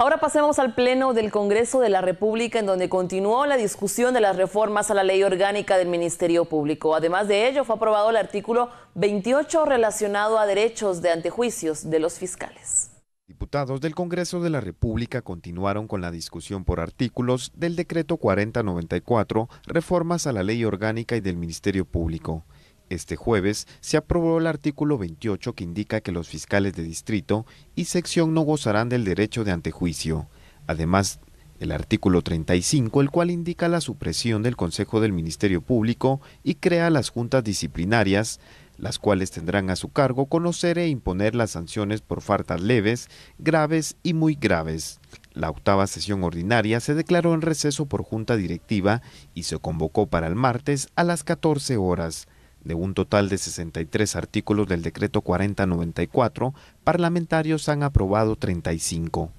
Ahora pasemos al Pleno del Congreso de la República, en donde continuó la discusión de las reformas a la ley orgánica del Ministerio Público. Además de ello, fue aprobado el artículo 28 relacionado a derechos de antejuicios de los fiscales. Diputados del Congreso de la República continuaron con la discusión por artículos del Decreto 4094, reformas a la ley orgánica y del Ministerio Público. Este jueves se aprobó el artículo 28 que indica que los fiscales de distrito y sección no gozarán del derecho de antejuicio. Además, el artículo 35, el cual indica la supresión del Consejo del Ministerio Público y crea las juntas disciplinarias, las cuales tendrán a su cargo conocer e imponer las sanciones por faltas leves, graves y muy graves. La octava sesión ordinaria se declaró en receso por junta directiva y se convocó para el martes a las 14 horas. De un total de 63 artículos del decreto 4094, parlamentarios han aprobado 35.